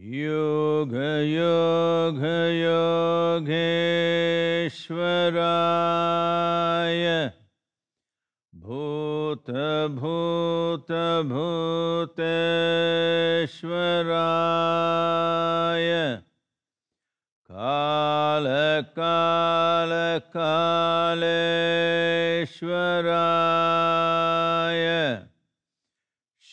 योग योग योगेश्वराय भूत भूत भूतेश्वराय काल काल कालेश्वराय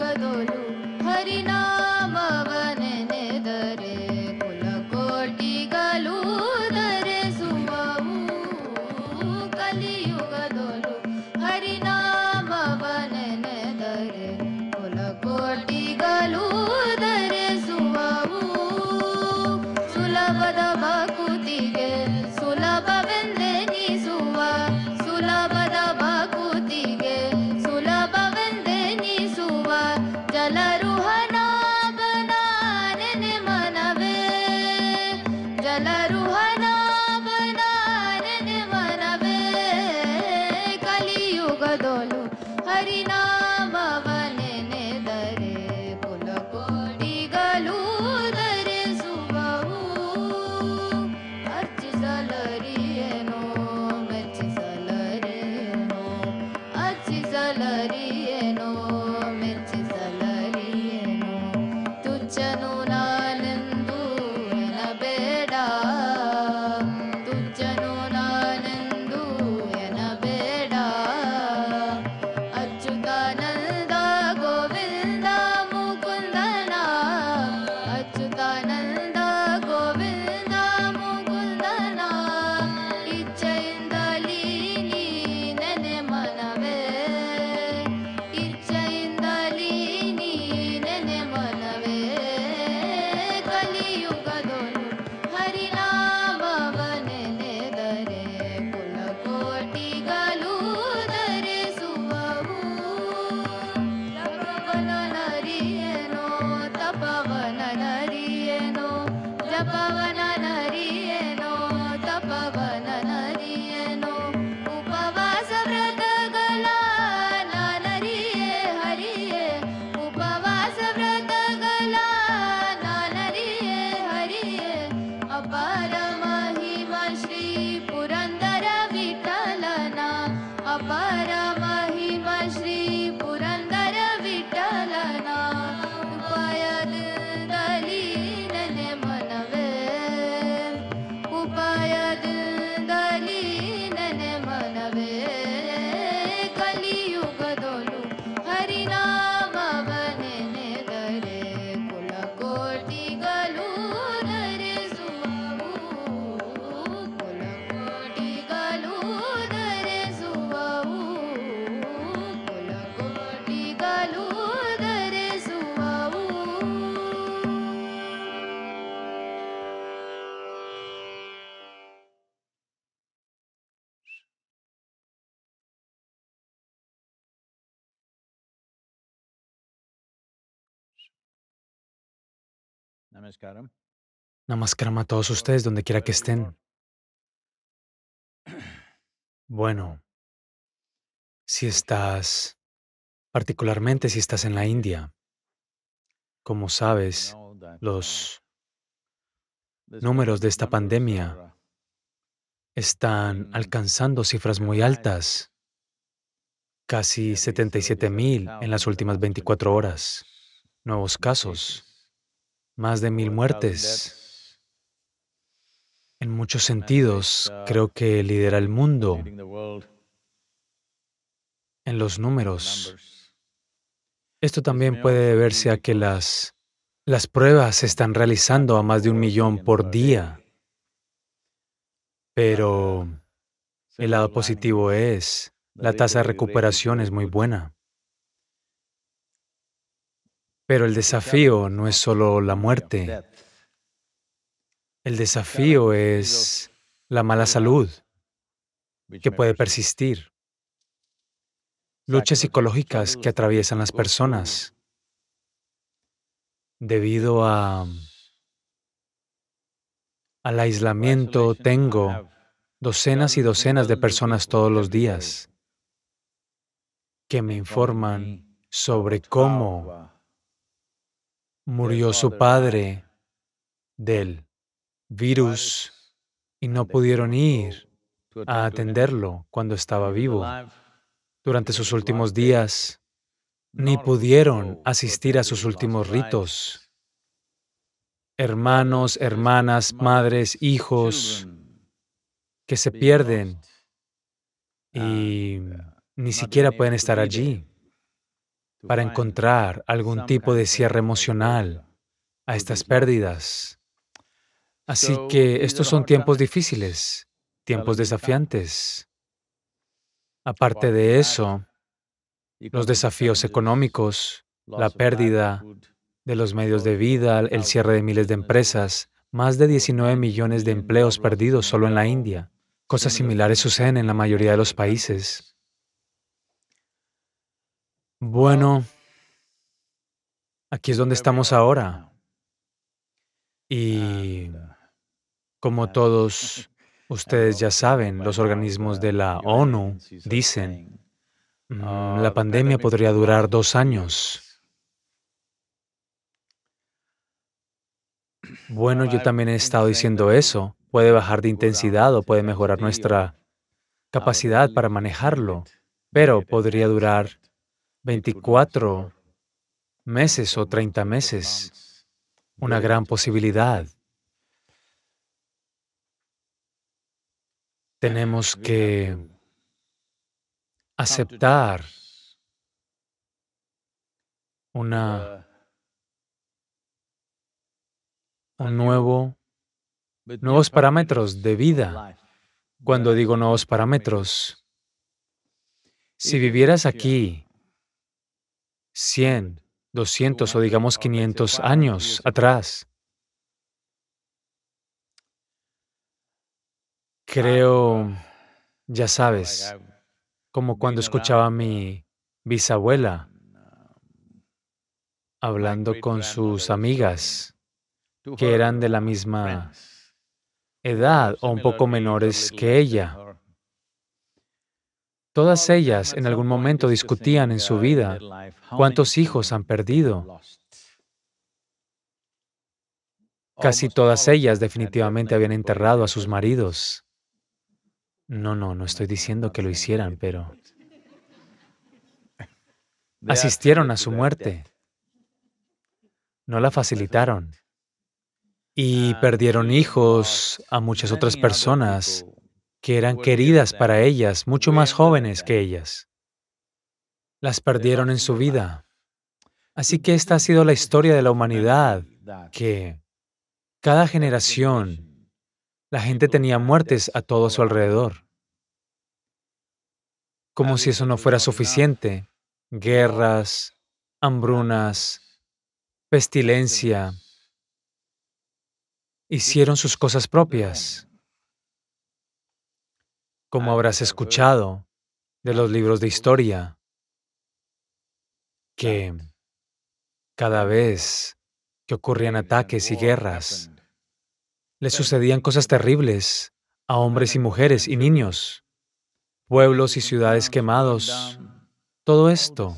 ಯುಗದೊಲು ಹರಿನಾಮವನೆನೆದರೆ ಕುಲಕೋಟಿಗಳೂ ಧರಿಸುವವು ಕಲಿಯುಗದೊಲು ಹರಿನಾಮವನೆನೆದರೆ ಕುಲಕೋಟಿಗಳೂ ಧರಿಸುವವು ಸುಲಭದ ಭಕುತಿಗೆ ಸುಲಭವೆಂದ हरिना Namaskaram a todos ustedes, donde quiera que estén. Bueno, si estás, particularmente si estás en la India, como sabes, los números de esta pandemia están mm, alcanzando cifras muy altas, casi 77 mil en las últimas 24 horas, nuevos casos más de mil muertes. En muchos sentidos, creo que lidera el mundo en los números. Esto también puede deberse a que las, las pruebas se están realizando a más de un millón por día. Pero el lado positivo es, la tasa de recuperación es muy buena. Pero el desafío no es solo la muerte. El desafío es la mala salud que puede persistir, luchas psicológicas que atraviesan las personas debido a al aislamiento tengo docenas y docenas de personas todos los días que me informan sobre cómo murió su padre del virus y no pudieron ir a atenderlo cuando estaba vivo. Durante sus últimos días, ni pudieron asistir a sus últimos ritos. Hermanos, hermanas, madres, hijos que se pierden y ah, ni siquiera pueden estar allí para encontrar algún tipo de cierre emocional a estas pérdidas. Así que estos son tiempos difíciles, tiempos desafiantes. Aparte de eso, los desafíos económicos, la pérdida de los medios de vida, el cierre de miles de empresas, más de 19 millones de empleos perdidos solo en la India. Cosas similares suceden en la mayoría de los países. Bueno, ah. aquí es donde estamos ahora. Y como todos ustedes ya saben, los organismos de la ONU dicen, mm, oh, la pandemia podría durar dos años. Bueno, yo también he estado diciendo eso. Puede bajar de intensidad o puede mejorar nuestra capacidad para manejarlo, pero podría durar 24 meses o 30 meses, una gran posibilidad. Tenemos que aceptar una, un nuevo, nuevos parámetros de vida. Cuando digo nuevos parámetros, si vivieras aquí 100, 200 o digamos 500 este años atrás. Ah, Creo, ah, ya sabes, como cuando escuchaba a mi bisabuela hablando con sus amigas que eran de la misma edad o un poco menores que ella. Todas ellas en algún momento discutían en su vida cuántos hijos han perdido. Casi todas ellas definitivamente habían enterrado a sus maridos. No, no, no estoy diciendo que lo hicieran, pero asistieron a su muerte. No la facilitaron. Y perdieron hijos a muchas otras personas que eran queridas para ellas, mucho más jóvenes que ellas. Las perdieron en su vida. Así que esta ha sido la historia de la humanidad, que cada generación la gente tenía muertes a todo su alrededor. Como si eso no fuera suficiente, guerras, hambrunas, pestilencia, hicieron sus cosas propias como ah, habrás escuchado de los ah, libros de historia, que cada vez que ocurrían ataques y guerras, le sucedían cosas terribles a hombres y mujeres y niños, pueblos y ciudades quemados, todo esto.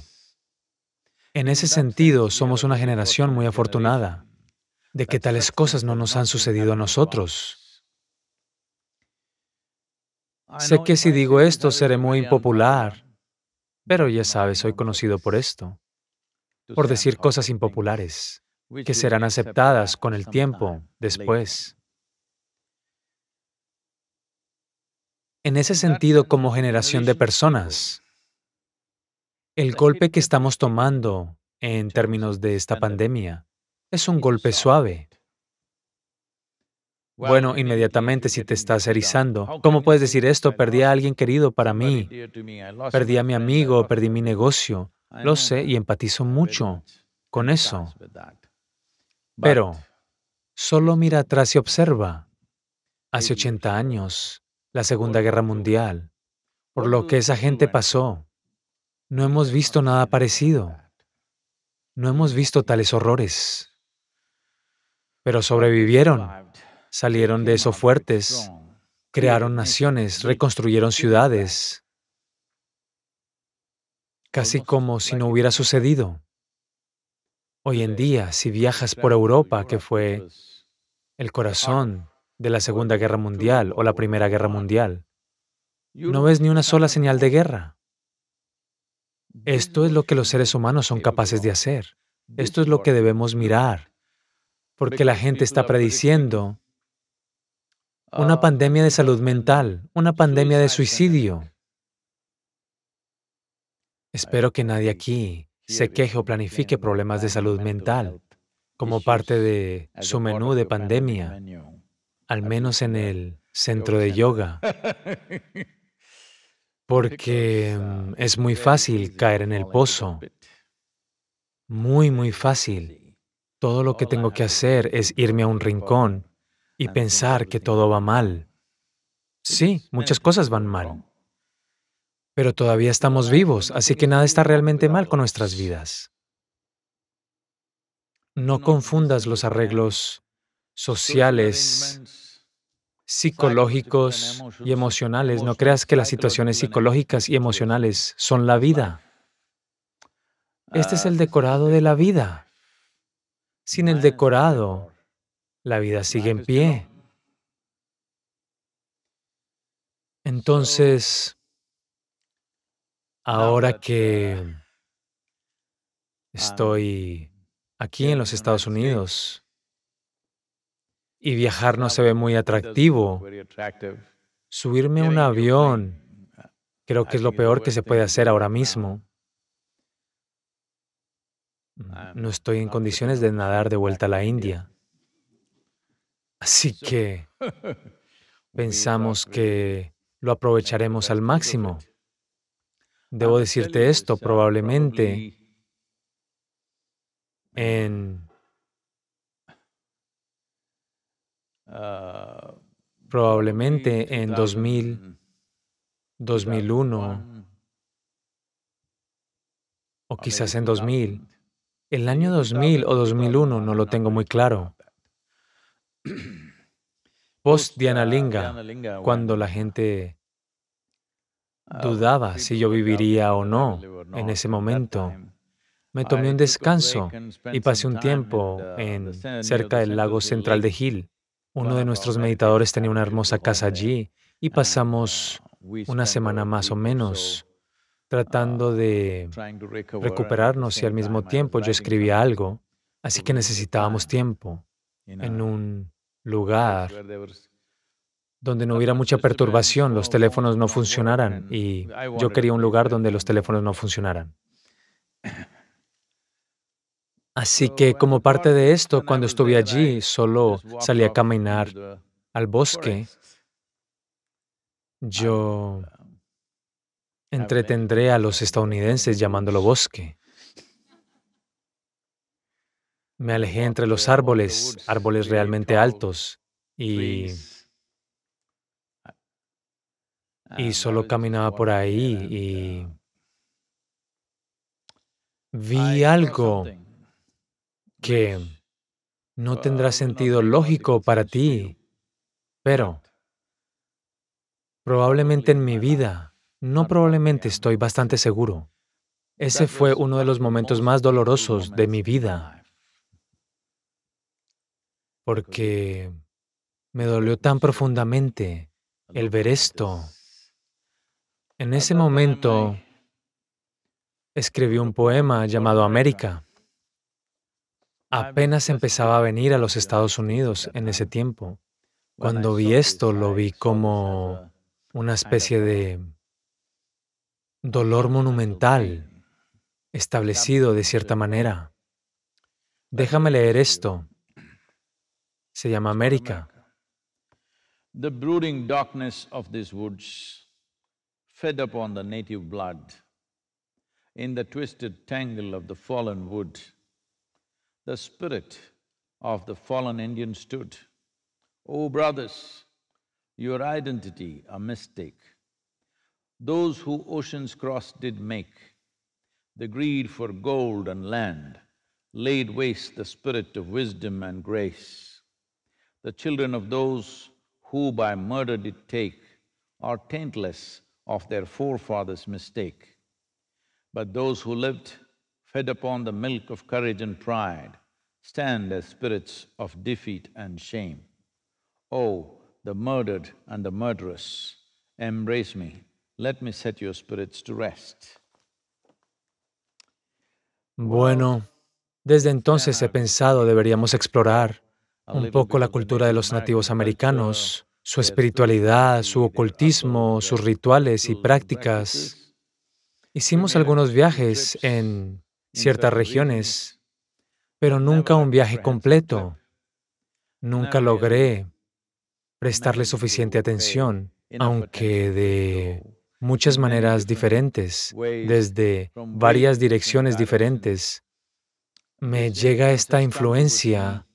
En ese sentido, somos una generación muy afortunada de que tales cosas no nos han sucedido a nosotros. Sé que si digo esto seré muy impopular, pero ya sabes, soy conocido por esto, por decir cosas impopulares, que serán aceptadas con el tiempo, después. En ese sentido, como generación de personas, el golpe que estamos tomando en términos de esta pandemia es un golpe suave, bueno, inmediatamente si te estás erizando, ¿cómo puedes decir esto? Perdí a alguien querido para mí, perdí a mi amigo, perdí mi negocio. Lo sé y empatizo mucho con eso. Pero solo mira atrás y observa. Hace 80 años, la Segunda Guerra Mundial, por lo que esa gente pasó, no hemos visto nada parecido. No hemos visto tales horrores. Pero sobrevivieron. Salieron de eso fuertes, crearon naciones, reconstruyeron ciudades, casi como si no hubiera sucedido. Hoy en día, si viajas por Europa, que fue el corazón de la Segunda Guerra Mundial o la Primera Guerra Mundial, no ves ni una sola señal de guerra. Esto es lo que los seres humanos son capaces de hacer. Esto es lo que debemos mirar, porque la gente está prediciendo una ah, pandemia de salud mental, una pandemia de suicidio. Espero que nadie aquí se queje o planifique problemas de salud mental como parte de su menú de pandemia, al menos mm, en el centro de yoga, porque es muy fácil caer en el pozo, muy, muy fácil. Todo lo que tengo que hacer es irme a un rincón y pensar que todo va mal. Sí, muchas cosas van mal. Pero todavía estamos vivos, así que nada está realmente mal con nuestras vidas. No confundas los arreglos sociales, psicológicos y emocionales. No creas que las situaciones psicológicas y emocionales son la vida. Este es el decorado de la vida. Sin el decorado, la vida sigue en pie. Entonces, ahora que ah, estoy aquí en los Estados Unidos y viajar no ah, se ve muy atractivo, subirme a un avión creo que es lo peor que se puede hacer ahora ah. mismo. No estoy en pues, condiciones de pues, nadar de vuelta a la India. Así que pensamos que lo aprovecharemos al máximo. Debo decirte esto, probablemente en ah, probablemente en 2000, 2001 mm. o quizás en 2000. El año 2000 o 2001 no lo tengo muy claro. Post ah, Dhyanalinga, cuando la gente ah, dudaba si pues yo viviría o no en ese momento, me tomé un descanso y pasé un tiempo uh, cerca del lago central de Gil. Uno de nuestros meditadores tenía una hermosa casa allí y uh, pasamos una semana más o menos tratando um, de recuperarnos y al mismo tiempo yo escribía algo, así que necesitábamos tiempo en un lugar donde no ah, hubiera pues mucha perturbación, los teléfonos no funcionaran y yo quería un lugar donde los teléfonos no funcionaran. Así que como parte de esto, cuando estuve allí, solo salí a caminar al bosque. Yo um, entretendré a los estadounidenses llamándolo bosque. Me alejé entre los árboles, árboles realmente altos, y, y ah, solo caminaba por ahí y vi algo que no ah, tendrá sentido lógico para ti, pero probablemente en mi vida, no probablemente estoy bastante seguro, ese fue uno de los momentos más dolorosos de mi vida porque me dolió tan profundamente el ver esto. En ese momento escribí un poema llamado América. Ah, Apenas pues, empezaba a venir a los Estados Unidos en ese tiempo. Cuando vi esto lo vi como una especie de dolor monumental, establecido de cierta manera. Déjame leer esto se llama América. The brooding darkness of these woods fed upon the native blood. In the twisted tangle of the fallen wood, the spirit of the fallen Indian stood. Oh brothers, your identity a mistake. Those who oceans crossed did make, the greed for gold and land laid waste the spirit of wisdom and grace the children of those who by murder did take are taintless of their forefathers' mistake. But those who lived fed upon the milk of courage and pride stand as spirits of defeat and shame. Oh, the murdered and the murderous, embrace me, let me set your spirits to rest. Bueno, desde entonces he pensado deberíamos explorar un poco la cultura de los nativos americanos, su espiritualidad, su ocultismo, sus rituales y prácticas. Hicimos algunos viajes en ciertas regiones, pero nunca un viaje completo. Nunca logré prestarle suficiente atención, aunque de muchas maneras diferentes, desde varias direcciones diferentes, ¿eh? me llega esta influencia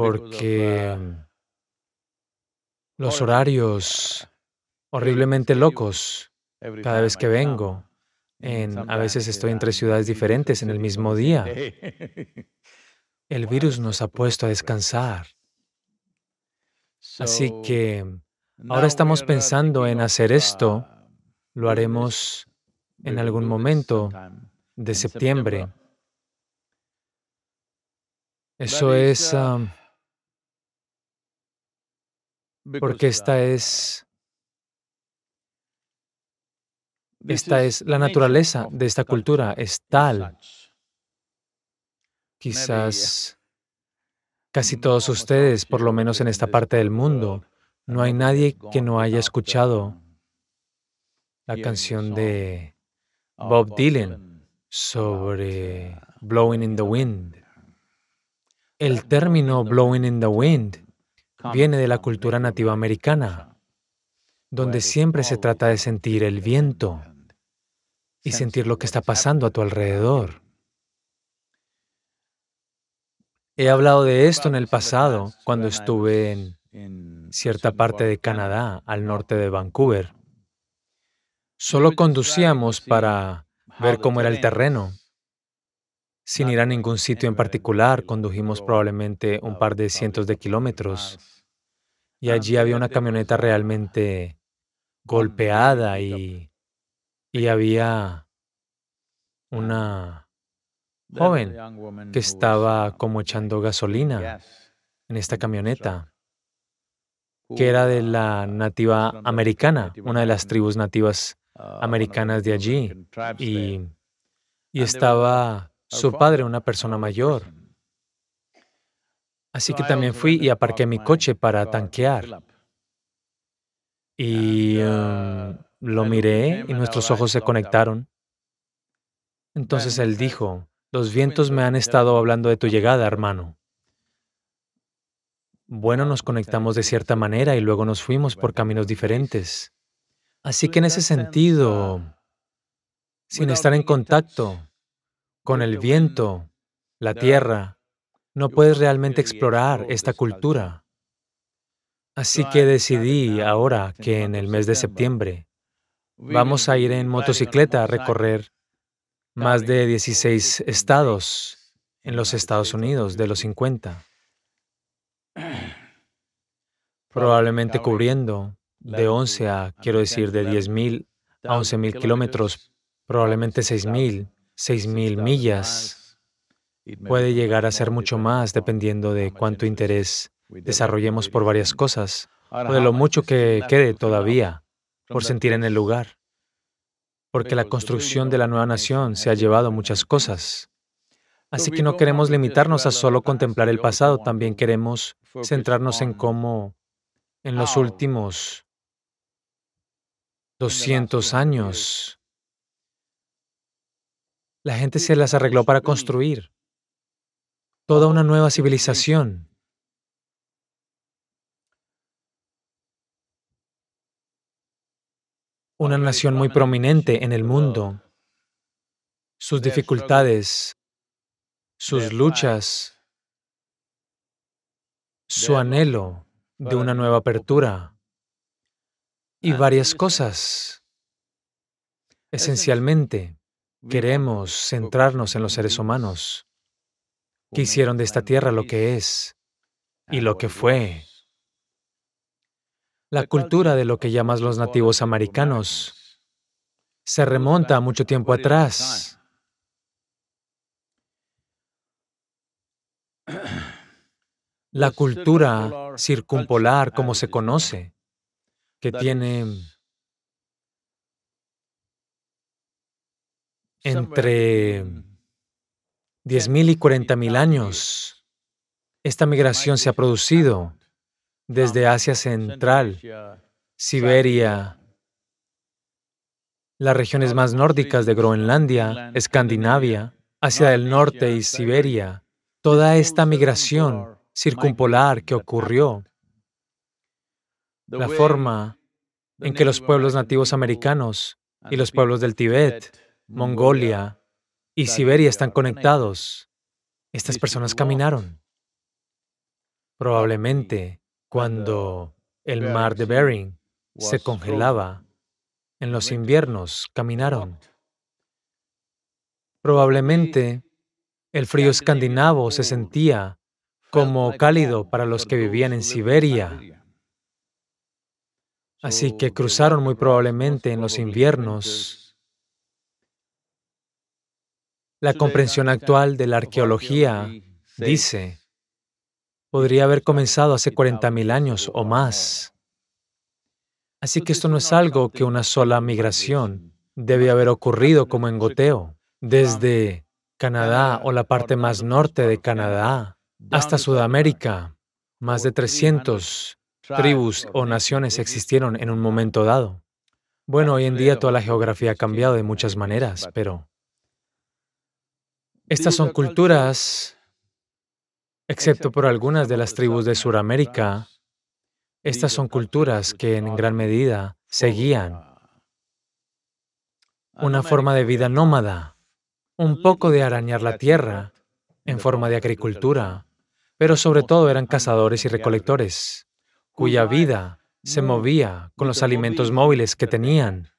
porque mm, los horarios horriblemente locos cada vez que vengo. Mm, a veces estoy entre ciudades diferentes en el mismo día. El virus nos ha puesto a descansar. Así que ahora estamos pensando en hacer esto. Lo haremos en algún momento de septiembre. Eso es... Uh, um, porque esta es esta es la naturaleza de esta cultura, es tal. Eh, Quizás casi todos ustedes, por lo menos en esta parte del mundo, no hay nadie que no haya escuchado la canción de Bob Dylan sobre uh, Blowing in the Wind. El término Blowing in the Wind viene de la cultura nativa americana, donde siempre se trata de sentir el viento y sentir lo que está pasando a tu alrededor. He hablado de esto en el pasado, cuando estuve en cierta parte de Canadá, al norte de Vancouver. Solo conducíamos para ver cómo era el terreno. Sin ir a ningún sitio en particular, condujimos probablemente un par de cientos de kilómetros. Y ah, allí había una pues, camioneta ah, realmente golpeada y, había una joven que estaba um, como echando gasolina en esta camioneta, que era de la uh, nativa americana, una de las tribus nativas uh, americanas de allí, y estaba su padre una persona mayor. Así que también fui y aparqué mi coche para tanquear. Y um, lo miré y nuestros ojos se conectaron. Entonces él dijo, los vientos me han estado hablando de tu llegada, hermano. Bueno, nos conectamos de cierta manera y luego nos fuimos por caminos diferentes. Así que en ese sentido, sin estar en contacto, con el viento, la tierra, no puedes realmente explorar esta cultura. Así que decidí ahora que en el mes de septiembre vamos a ir en motocicleta a recorrer más de 16 estados en los Estados Unidos de los 50, probablemente cubriendo de 11 a, quiero decir, de 10.000 a 11.000 kilómetros, probablemente 6.000 6.000 millas. Puede llegar a ser mucho más dependiendo de cuánto interés desarrollemos por varias cosas o de lo mucho que quede todavía por sentir en el lugar. Porque la construcción de la nueva nación se ha llevado muchas cosas. Así que no queremos limitarnos a solo contemplar el pasado, también queremos centrarnos en cómo en los últimos 200 años la gente se las arregló para construir toda una nueva civilización. Una nación muy prominente en el mundo. Sus dificultades, sus luchas, su anhelo de una nueva apertura y varias cosas. Esencialmente, Queremos centrarnos en los seres humanos que hicieron de esta tierra lo que es y lo que fue. La cultura de lo que llamas los nativos americanos se remonta a mucho tiempo atrás. La cultura circumpolar, como se conoce, que tiene entre 10.000 y 40.000 años. Esta migración se ha producido desde Asia Central, Siberia, las regiones más nórdicas de Groenlandia, Escandinavia, hacia el norte y Siberia. Toda esta migración circumpolar que ocurrió, la forma en que los pueblos nativos americanos y los pueblos del Tíbet Mongolia y Siberia están conectados. Estas personas caminaron. Probablemente cuando el mar de Bering se congelaba, en los inviernos caminaron. Probablemente el frío escandinavo se sentía como cálido para los que vivían en Siberia. Así que cruzaron muy probablemente en los inviernos la comprensión actual de la arqueología dice, podría haber comenzado hace 40.000 años o más. Así que esto no es algo que una sola migración debe haber ocurrido como en goteo, desde Canadá o la parte más norte de Canadá hasta Sudamérica. Más de 300 tribus o naciones existieron en un momento dado. Bueno, hoy en día toda la geografía ha cambiado de muchas maneras, pero estas son culturas, excepto por algunas de las tribus de Suramérica, estas son culturas que en gran medida seguían una forma de vida nómada, un poco de arañar la tierra en forma de agricultura, pero sobre todo eran cazadores y recolectores, cuya vida se movía con los alimentos móviles que tenían.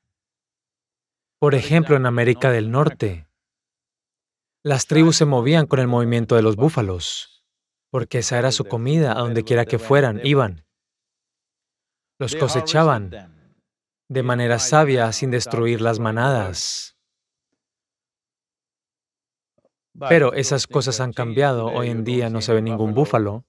Por ejemplo, en América del Norte, las tribus se movían con el movimiento de los búfalos, porque esa era su comida, a donde quiera que fueran, iban. Los cosechaban de manera sabia sin destruir las manadas. Pero esas cosas han cambiado. Hoy en día no se ve ningún búfalo.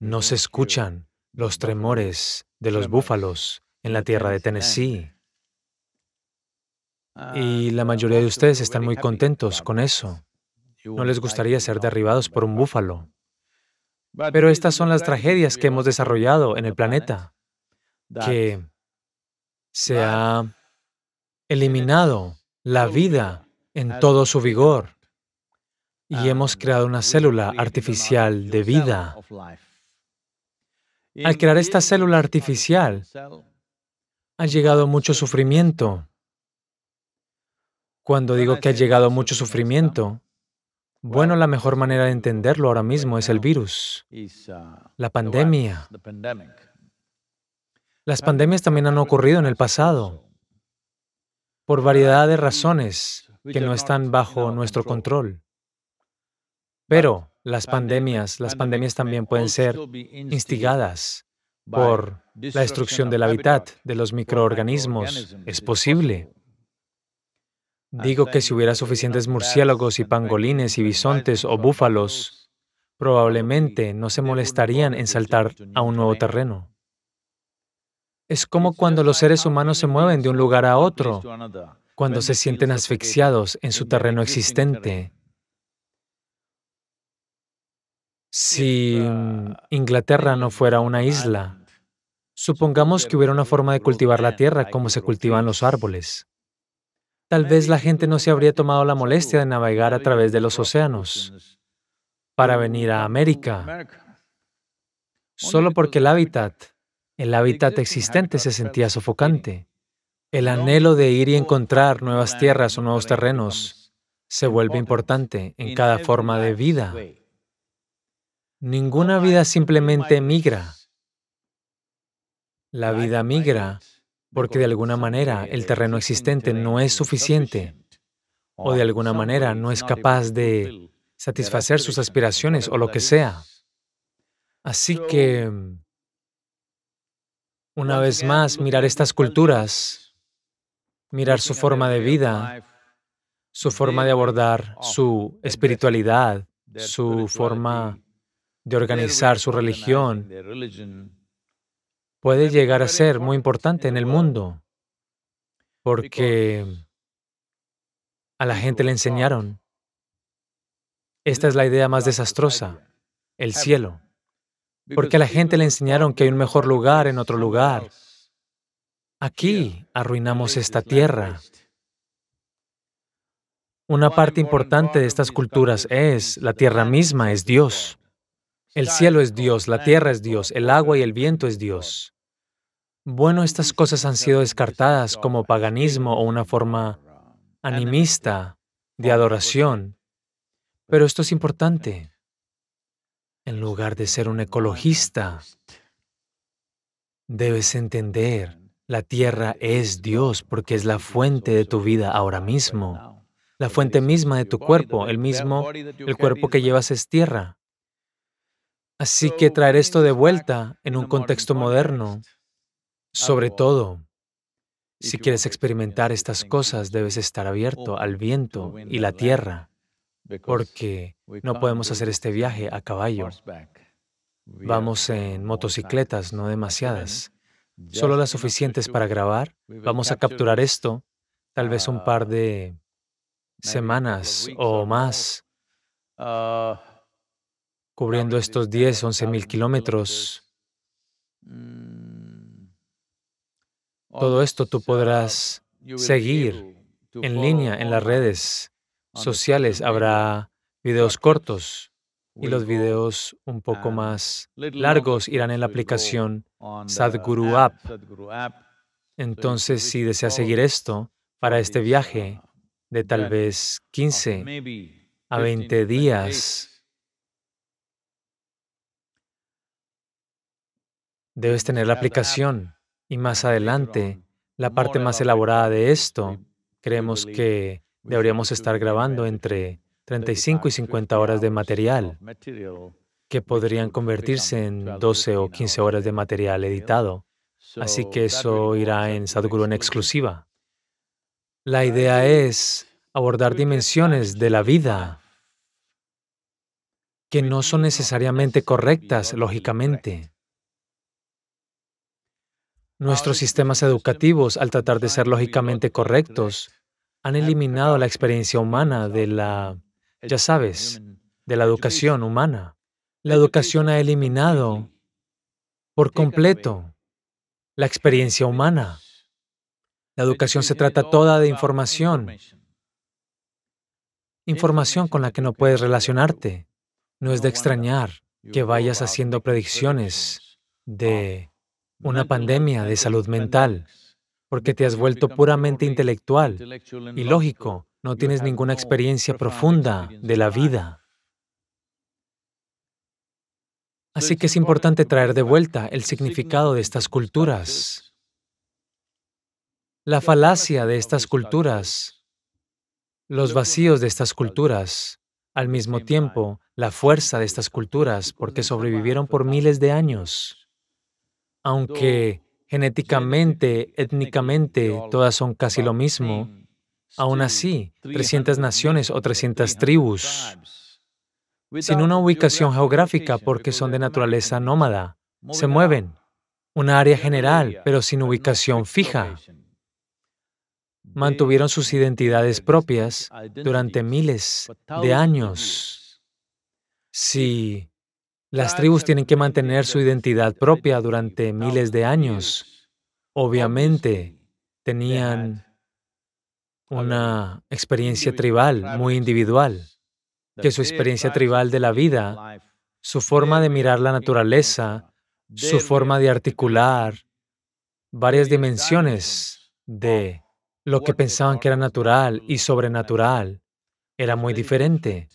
No se escuchan los tremores de los búfalos en la tierra de Tennessee. Y la mayoría de ustedes están muy contentos con eso. No les gustaría ser derribados por un búfalo. Pero estas son las tragedias que hemos desarrollado en el planeta, que se ha eliminado la vida en todo su vigor y hemos creado una célula artificial de vida. Al crear esta célula artificial, ha llegado mucho sufrimiento cuando digo que ha llegado mucho sufrimiento, bueno, la mejor manera de entenderlo ahora mismo es el virus, la pandemia. Las pandemias también han ocurrido en el pasado por variedad de razones que no están bajo nuestro control. Pero las pandemias, las pandemias también pueden ser instigadas por la destrucción del hábitat, de los microorganismos. Es posible. Digo que si hubiera suficientes murciélagos y pangolines y bisontes o búfalos, probablemente no se molestarían en saltar a un nuevo terreno. Es como cuando los seres humanos se mueven de un lugar a otro, cuando se sienten asfixiados en su terreno existente. Si Inglaterra no fuera una isla, supongamos que hubiera una forma de cultivar la tierra como se cultivan los árboles tal vez la gente no se habría tomado la molestia de navegar a través de los océanos para venir a América, solo porque el hábitat, el hábitat existente se sentía sofocante. El anhelo de ir y encontrar nuevas tierras o nuevos terrenos se vuelve importante en cada forma de vida. Ninguna vida simplemente migra. La vida migra porque de alguna manera el terreno existente no es suficiente o de alguna manera no es capaz de satisfacer sus aspiraciones o lo que sea. Así que, una vez más, mirar estas culturas, mirar su forma de vida, su forma de abordar su espiritualidad, su forma de organizar su religión, puede llegar a ser muy importante en el mundo, porque a la gente le enseñaron. Esta es la idea más desastrosa, el cielo. Porque a la gente le enseñaron que hay un mejor lugar en otro lugar. Aquí arruinamos esta tierra. Una parte importante de estas culturas es, la tierra misma es Dios. El cielo es Dios, la tierra es Dios, el agua y el viento es Dios. Bueno, estas cosas han sido descartadas como paganismo o una forma animista de adoración, pero esto es importante. En lugar de ser un ecologista, debes entender, la tierra es Dios porque es la fuente de tu vida ahora mismo, la fuente misma de tu cuerpo, el mismo, el cuerpo que llevas es tierra. Así que traer esto de vuelta en un contexto moderno sobre todo, si quieres experimentar estas cosas, debes estar abierto al viento y la tierra, porque no podemos hacer este viaje a caballo. Vamos en motocicletas, no demasiadas, solo las suficientes para grabar. Vamos a capturar esto, tal vez un par uh, de semanas o más, uh, cubriendo estos 10, 11 mil kilómetros mm, todo esto tú podrás seguir en línea en las redes sociales. Habrá videos cortos y los videos un poco más largos irán en la aplicación Sadhguru App. Entonces, si deseas seguir esto para este viaje uh, de tal vez 15 a 20 días, debes tener la aplicación y más adelante, la parte más elaborada de esto, creemos que deberíamos estar grabando entre 35 y 50 horas de material, que podrían convertirse en 12 o 15 horas de material editado. Así que eso irá en Sadhguru en exclusiva. La idea es abordar dimensiones de la vida que no son necesariamente correctas lógicamente. Nuestros sistemas educativos, al tratar de ser lógicamente correctos, han eliminado la experiencia humana de la, ya sabes, de la educación humana. La educación ha eliminado por completo la experiencia humana. La educación se trata toda de información, información con la que no puedes relacionarte. No es de extrañar que vayas haciendo predicciones de una pandemia de salud mental, porque te has vuelto puramente intelectual y lógico, no tienes ninguna experiencia profunda de la vida. Así que es importante traer de vuelta el significado de estas culturas. La falacia de estas culturas, los vacíos de estas culturas, al mismo tiempo la fuerza de estas culturas, porque sobrevivieron por miles de años aunque genéticamente, étnicamente, todas son casi lo mismo, aún así, 300 naciones o 300 tribus, sin una ubicación geográfica porque son de naturaleza nómada, se mueven, una área general, pero sin ubicación fija. Mantuvieron sus identidades propias durante miles de años. Si las tribus tienen que mantener su identidad este propia durante miles de años. Obviamente, tenían una experiencia tribal muy individual, que su experiencia tribal de la vida, su forma de mirar la naturaleza, su forma de articular varias dimensiones de lo que pensaban que era natural y sobrenatural, era muy diferente.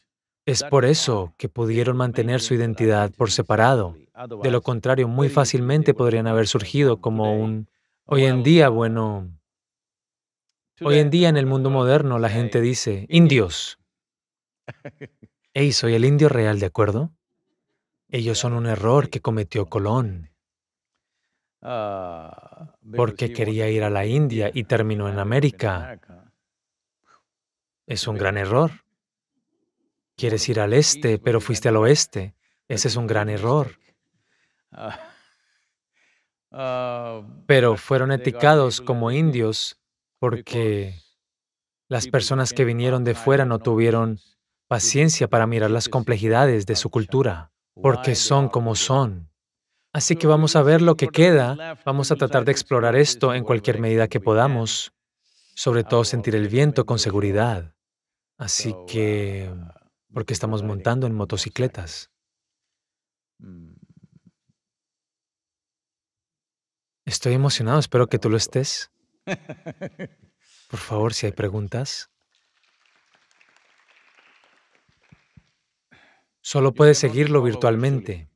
Es por eso que pudieron mantener su identidad por separado. De lo contrario, muy fácilmente podrían haber surgido como un... Hoy en día, bueno... Hoy en día en el mundo moderno la gente dice, indios. Hey, soy el indio real, ¿de acuerdo? Ellos son un error que cometió Colón ah, porque quería ir a la India y terminó en América. Es un gran error. Quieres ir al este, pero fuiste al oeste. Ese es un gran error. Ah, pero ah, fueron etiquetados como indios porque las personas que vinieron de fuera no tuvieron paciencia para mirar las complejidades de su cultura, porque son como son. Así que vamos a ver lo que queda, vamos a tratar de explorar esto en cualquier medida que podamos, sobre todo sentir el viento con seguridad. Así oh, que porque estamos montando en motocicletas. Estoy emocionado, espero que tú lo estés. Por favor, si hay preguntas. Solo puedes seguirlo virtualmente.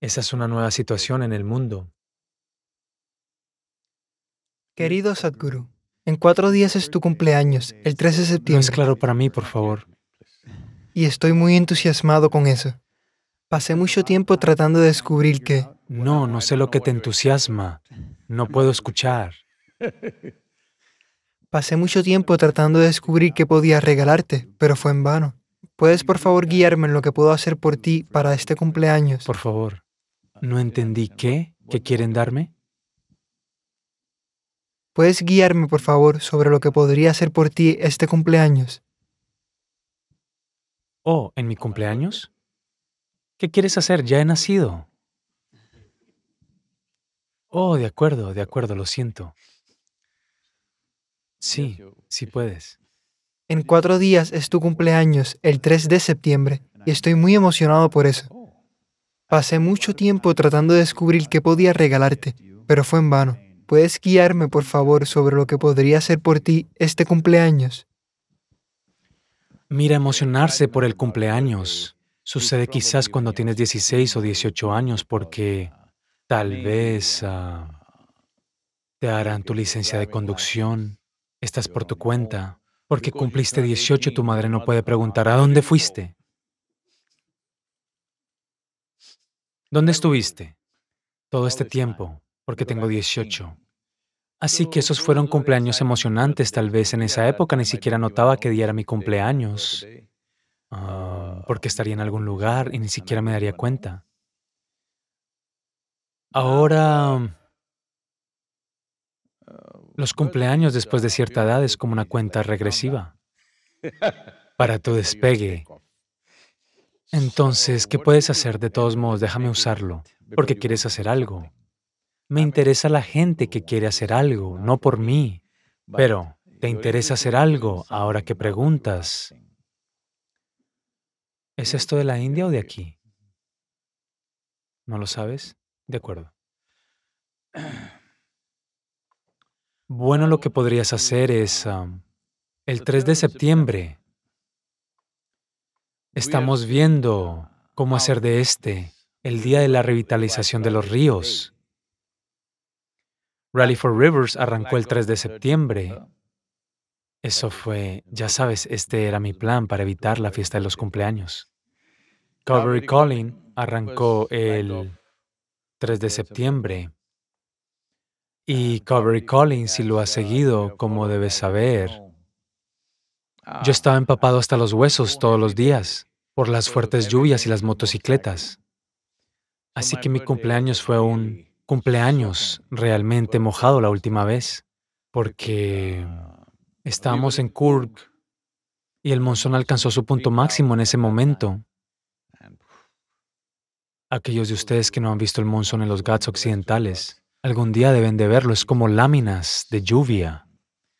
Esa es una nueva situación en el mundo. Querido Sadhguru, en cuatro días es tu cumpleaños, el 13 de septiembre. No es claro para mí, por favor. Y estoy muy entusiasmado con eso. Pasé mucho tiempo tratando de descubrir que... No, no sé lo que te entusiasma. No puedo escuchar. Pasé mucho tiempo tratando de descubrir qué podía regalarte, pero fue en vano. ¿Puedes por favor guiarme en lo que puedo hacer por ti para este cumpleaños? Por favor. No entendí qué. ¿Qué quieren darme? ¿Puedes guiarme, por favor, sobre lo que podría hacer por ti este cumpleaños? Oh, ¿en mi cumpleaños? ¿Qué quieres hacer? Ya he nacido. Oh, de acuerdo, de acuerdo, lo siento. Sí, sí puedes. En cuatro días es tu cumpleaños, el 3 de septiembre, y estoy muy emocionado por eso. Pasé mucho tiempo tratando de descubrir qué podía regalarte, pero fue en vano. ¿Puedes guiarme, por favor, sobre lo que podría hacer por ti este cumpleaños? Mira, emocionarse por el cumpleaños sucede quizás cuando tienes 16 o 18 años porque tal vez ah, te harán tu licencia de conducción, estás por tu cuenta, porque cumpliste 18 tu madre no puede preguntar ¿a dónde fuiste? ¿Dónde estuviste? Todo este tiempo porque tengo 18. Así que esos fueron cumpleaños emocionantes, tal vez en esa época ni siquiera notaba que diera mi cumpleaños, ah, porque estaría en algún lugar y ni siquiera me daría cuenta. Ahora, los cumpleaños después de cierta edad es como una cuenta regresiva para tu despegue. Entonces, ¿qué puedes hacer? De todos modos, déjame usarlo, porque quieres hacer algo. Me interesa la gente que quiere hacer algo, ah, no por mí. Pero, ¿te interesa hacer algo ahora que preguntas? ¿Es esto de la India o de aquí? ¿No lo sabes? De acuerdo. Bueno, lo que podrías hacer es, el 3 de septiembre, estamos viendo cómo hacer de este el día de la revitalización de los ríos. Rally for Rivers arrancó el 3 de septiembre. Eso fue, ya sabes, este era mi plan para evitar la fiesta de los cumpleaños. Calvary Calling arrancó pues, el 3 de septiembre. Y ah, Calvary Calling, si lo ha seguido, como debes saber, yo ah, estaba empapado hasta los pues, huesos todos los días por las fuertes lluvias y las motocicletas. Así que mi cumpleaños fue un cumpleaños realmente mojado la última vez, porque estábamos en Kurg y el monzón alcanzó su punto máximo en ese momento. Aquellos de ustedes que no han visto el monzón en los Ghats occidentales, algún día deben de verlo, es como láminas de lluvia,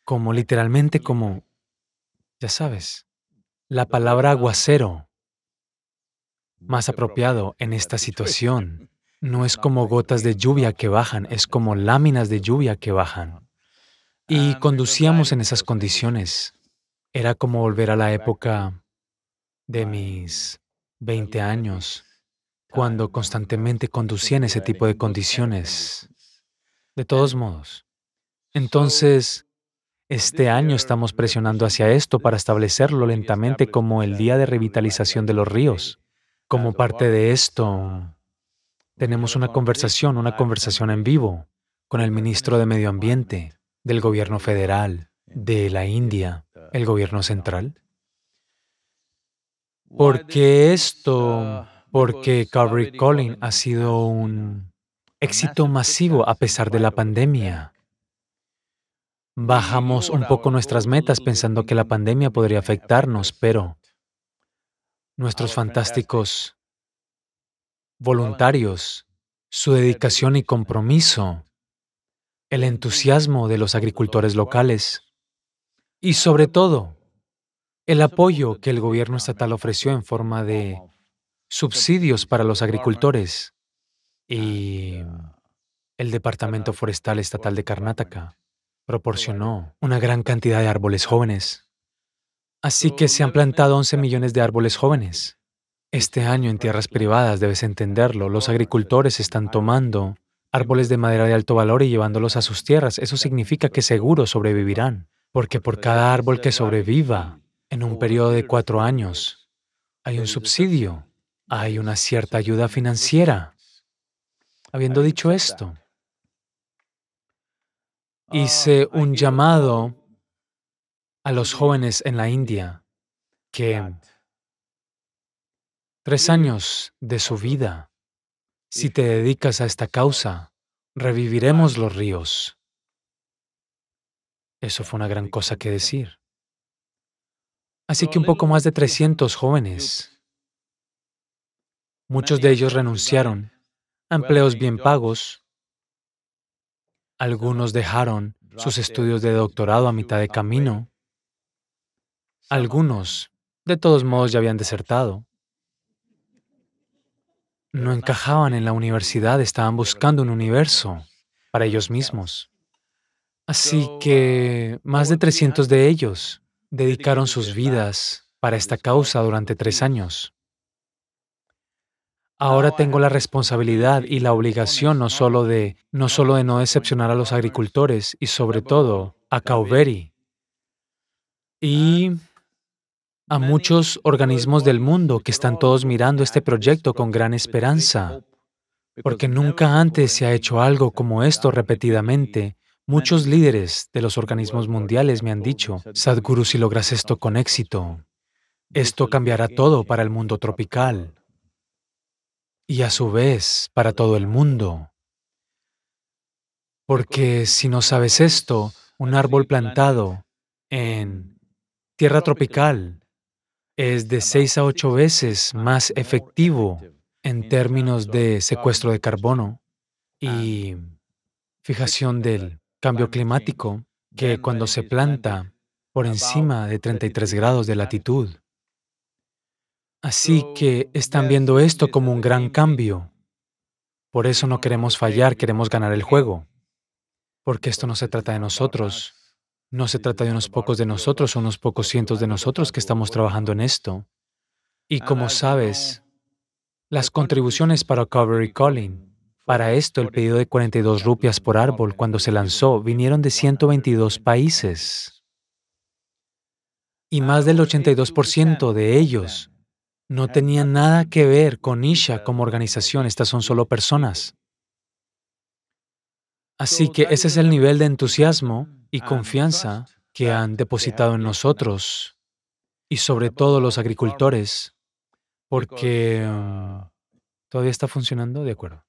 como literalmente como, ya sabes, la palabra aguacero más apropiado en esta situación. No es como gotas de lluvia que bajan, es como láminas de lluvia que bajan. Y ah, conducíamos en esas condiciones. Era como volver a la época de mis 20 años, cuando constantemente conducía en ese tipo de condiciones. De todos modos. Entonces, este año estamos presionando hacia esto para establecerlo lentamente como el Día de Revitalización de los Ríos. Como parte de esto, tenemos una conversación, una conversación en vivo con el ministro de Medio Ambiente, del gobierno federal, de la India, el gobierno central. ¿Por qué esto? Porque Calvary Calling ha sido un éxito masivo a pesar de la pandemia. Bajamos un poco nuestras metas pensando que la pandemia podría afectarnos, pero nuestros fantásticos voluntarios, su dedicación y compromiso, el entusiasmo de los agricultores locales y sobre todo el apoyo que el gobierno estatal ofreció en forma de subsidios para los agricultores y el Departamento Forestal Estatal de Karnataka proporcionó una gran cantidad de árboles jóvenes. Así que se han plantado 11 millones de árboles jóvenes. Este año en tierras privadas, debes entenderlo, los agricultores están tomando árboles de madera de alto valor y llevándolos a sus tierras. Eso significa que seguro sobrevivirán, porque por cada árbol que sobreviva en un periodo de cuatro años, hay un subsidio, hay una cierta ayuda financiera. Habiendo dicho esto, hice un llamado a los jóvenes en la India que tres años de su vida. Si te dedicas a esta causa, reviviremos los ríos. Eso fue una gran cosa que decir. Así que un poco más de 300 jóvenes. Pues Muchos de ellos renunciaron a empleos bien pagos. Algunos dejaron sus estudios de doctorado a mitad de camino. Algunos, de todos modos, ya habían desertado no encajaban en la universidad, estaban buscando un universo para ellos mismos. Así que más de 300 de ellos dedicaron sus vidas para esta causa durante tres años. Ahora tengo la responsabilidad y la obligación no solo de no, solo de no decepcionar a los agricultores y sobre todo a Cauvery. Y a muchos organismos del mundo que están todos mirando este proyecto con gran esperanza, porque nunca antes se ha hecho algo como esto repetidamente. Muchos líderes de los organismos mundiales me han dicho, Sadhguru, si logras esto con éxito, esto cambiará todo para el mundo tropical y a su vez para todo el mundo. Porque si no sabes esto, un árbol plantado en tierra tropical es de seis a ocho veces más efectivo en términos de secuestro de carbono y fijación del cambio climático que cuando se planta por encima de 33 grados de latitud. Así que están viendo esto como un gran cambio. Por eso no queremos fallar, queremos ganar el juego. Porque esto no se trata de nosotros, no se trata de unos pocos de nosotros son unos pocos cientos de nosotros que estamos trabajando en esto. Y como sabes, las contribuciones para Covery Calling, para esto el pedido de 42 rupias por árbol cuando se lanzó, vinieron de 122 países. Y más del 82% de ellos no tenían nada que ver con Isha como organización, estas son solo personas. Así que ese es el nivel de entusiasmo y confianza que han depositado en nosotros y sobre todo los agricultores, porque uh, um, todavía está funcionando, de acuerdo.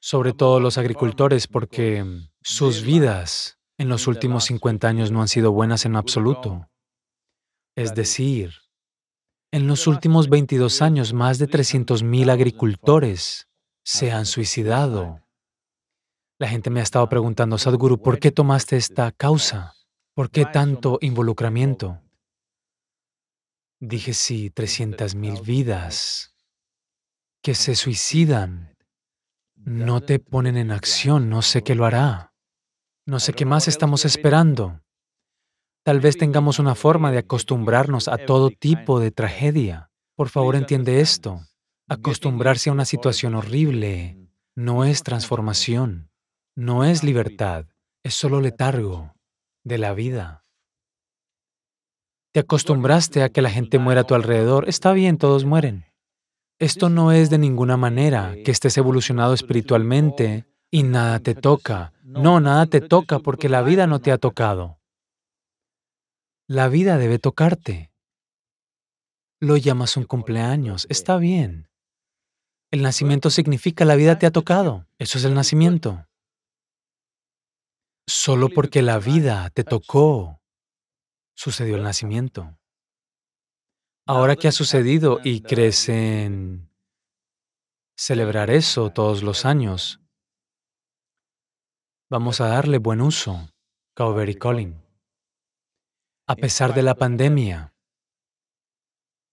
Sobre todo los agricultores, porque um, sus vidas en los últimos 50 años no han sido buenas en absoluto. Es decir, en los últimos 22 años, más de 300.000 agricultores se han suicidado la gente me ha estado preguntando, Sadhguru, ¿por qué tomaste esta causa? ¿Por qué tanto involucramiento? Dije, sí, 300.000 vidas que se suicidan no te ponen en acción, no sé qué lo hará. No sé qué más estamos esperando. Tal vez tengamos una forma de acostumbrarnos a todo tipo de tragedia. Por favor, entiende esto. Acostumbrarse a una situación horrible no es transformación no es ah, libertad, es solo letargo de la vida. Te pues pues acostumbraste a que la gente muera a tu alrededor. Está bien, todos mueren. Esto no es de ninguna manera que estés evolucionado espiritualmente y nada te toca. No, nada te toca porque la vida no te ha tocado. La vida debe tocarte. Lo llamas un cumpleaños. Está bien. El nacimiento significa la vida te ha tocado. Eso es el nacimiento. Solo porque la vida te tocó, sucedió el nacimiento. Ahora que ha sucedido y crees en celebrar eso todos los años, vamos a darle buen uso, Cowberry Calling. A pesar de la pandemia,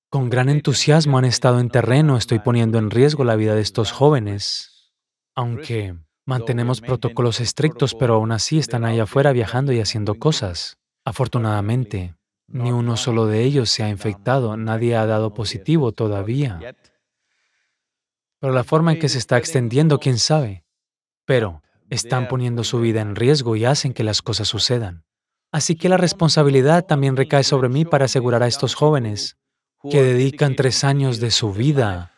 con gran entusiasmo han estado en terreno, estoy poniendo en riesgo la vida de estos jóvenes, aunque Mantenemos protocolos estrictos, pero aún así están allá afuera viajando y haciendo cosas. Afortunadamente, ni uno solo de ellos se ha infectado, nadie ha dado positivo todavía. Pero la forma en que se está extendiendo, quién sabe. Pero están poniendo su vida en riesgo y hacen que las cosas sucedan. Así que la responsabilidad también recae sobre mí para asegurar a estos jóvenes que dedican tres años de su vida.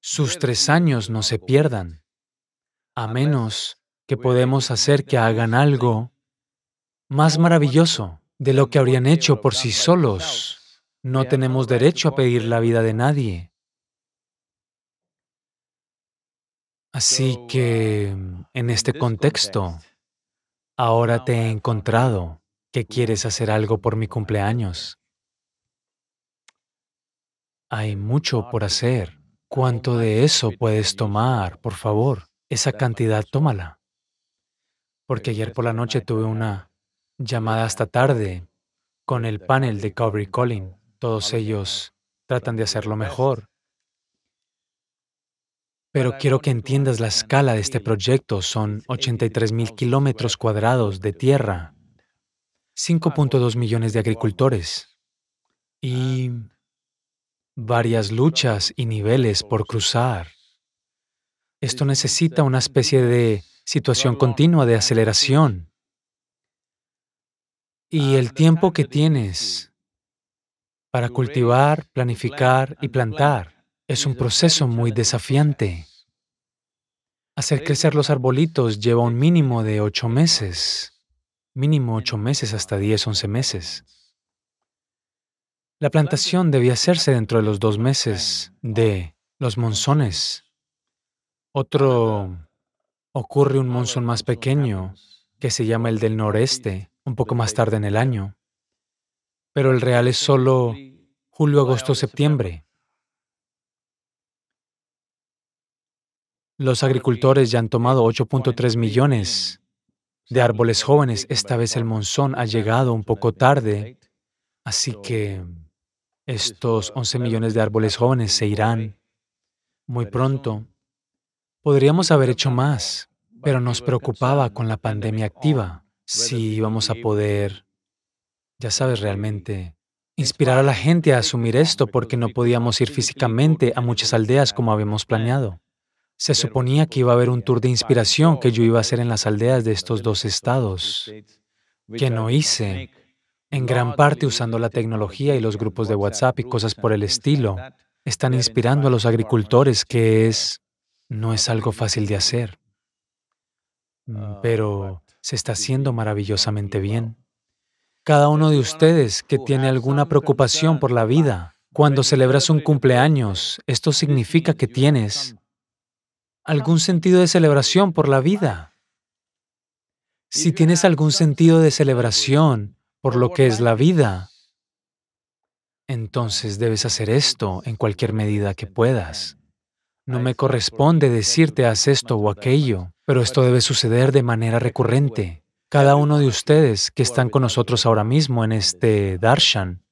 Sus tres años no se pierdan a menos que podemos hacer que hagan algo más maravilloso de lo que habrían hecho por sí solos. No tenemos derecho a pedir la vida de nadie. Así que, um, mm, en este contexto, ahora te he encontrado que quieres hacer algo por mi cumpleaños. Hay mucho por hacer. ¿Cuánto de eso puedes tomar, por favor? esa cantidad tómala. Porque ayer por la noche tuve una llamada hasta tarde con el panel de Calvary Collin. Todos ellos tratan de hacerlo mejor. Pero quiero que entiendas la escala de este proyecto. Son 83 mil kilómetros cuadrados de tierra, 5.2 ah, millones de agricultores y ah, varias luchas y niveles por cruzar. Esto necesita una especie de situación continua de aceleración. Y el tiempo que tienes para cultivar, planificar y plantar es un proceso muy desafiante. Hacer crecer los arbolitos lleva un mínimo de ocho meses, mínimo ocho meses hasta diez, once meses. La plantación debía hacerse dentro de los dos meses de los monzones, otro ocurre un ah, monzón más pues pequeño, que se llama el del noreste, un poco más tarde en el año. Pero el real es solo julio, agosto, septiembre. Los agricultores ya han tomado 8.3 millones de árboles jóvenes. Esta vez el monzón ha llegado un poco tarde, así que estos 11 millones de árboles jóvenes se irán muy pronto. Podríamos haber hecho más, pero nos preocupaba con la pandemia activa, si íbamos a poder, ya sabes, realmente inspirar a la gente a asumir esto porque no podíamos ir físicamente a muchas aldeas como habíamos planeado. Se suponía que iba a haber un tour de inspiración que yo iba a hacer en las aldeas de estos dos estados, que no hice, en gran parte usando la tecnología y los grupos de WhatsApp y cosas por el estilo. Están inspirando a los agricultores, que es no es algo fácil de hacer, mm, ah, pero se está haciendo maravillosamente bien. Cada uno de ustedes que tiene alguna preocupación por la vida, cuando celebras un cumpleaños, esto significa que tienes algún sentido de celebración por la vida. Si tienes algún sentido de celebración por lo que es la vida, entonces debes hacer esto en cualquier medida que puedas. No me corresponde decirte haz esto o aquello, pero esto debe suceder de manera recurrente. Cada uno de ustedes que están con nosotros ahora mismo en este darshan,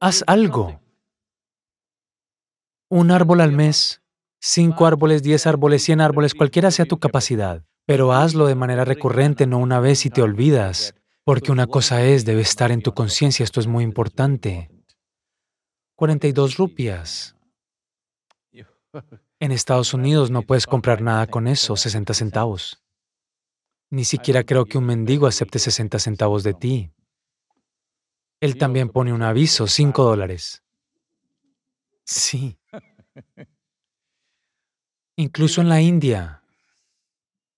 haz algo. Un árbol al mes, cinco árboles, diez árboles, cien árboles, cualquiera sea tu capacidad, pero hazlo de manera recurrente, no una vez y te olvidas, porque una cosa es, debe estar en tu conciencia, esto es muy importante. 42 rupias. En Estados Unidos no puedes comprar nada con eso, 60 centavos. Ni siquiera creo que un mendigo acepte 60 centavos de ti. Él también pone un aviso, 5 dólares. Sí. Incluso en la India,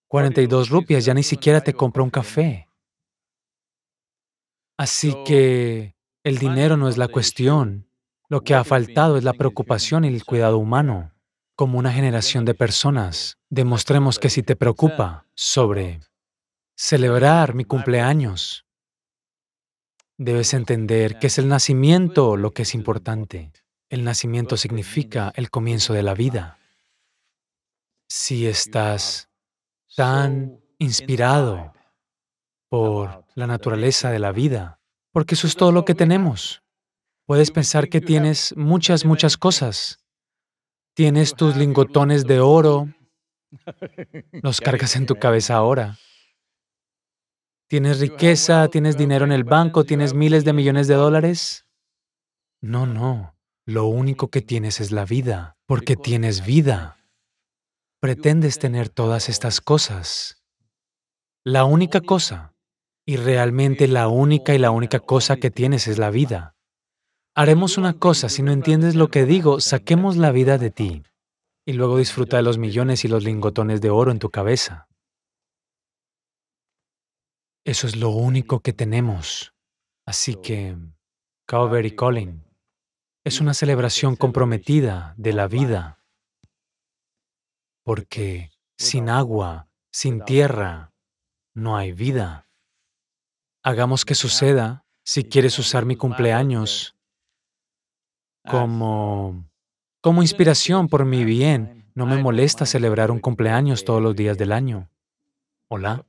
42 rupias ya ni siquiera te compra un café. Así que el dinero no es la cuestión. Lo que ha faltado es la preocupación y el cuidado humano como una generación de personas, demostremos que si te preocupa sobre celebrar mi cumpleaños, debes entender que es el nacimiento lo que es importante. El nacimiento significa el comienzo de la vida. Si estás tan inspirado por la naturaleza de la vida, porque eso es todo lo que tenemos. Puedes pensar que tienes muchas, muchas cosas, Tienes tus ah, lingotones de oro, los cargas en tu cabeza ahora. ¿Tienes ah, riqueza? ¿Tienes dinero en pues el banco? ¿Tienes miles de millones de dólares? No, no. Lo único que tienes es la vida, porque tienes vida. Pretendes tener todas estas cosas. La única cosa, y realmente la única y la única cosa que tienes es la vida. Haremos una cosa, si no entiendes lo que digo, saquemos la vida de ti. Y luego disfruta de los millones y los lingotones de oro en tu cabeza. Eso es lo único que tenemos. Así que, Calvary Calling es una celebración comprometida de la vida. Porque sin agua, sin tierra, no hay vida. Hagamos que suceda. Si quieres usar mi cumpleaños como, como inspiración por mi bien. No me molesta celebrar un cumpleaños todos los días del año. Hola.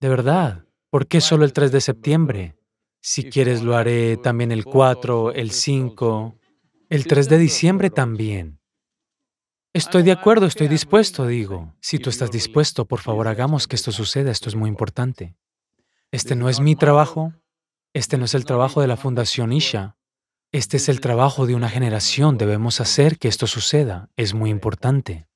De verdad, ¿por qué solo el 3 de septiembre? Si quieres lo haré también el 4, el 5, el 3 de diciembre también. Estoy de acuerdo, estoy dispuesto, digo. Si tú estás dispuesto, por favor hagamos que esto suceda, esto es muy importante. Este no es mi trabajo, este no es el trabajo de la Fundación Isha. Este es el trabajo de una generación, debemos hacer que esto suceda, es muy importante.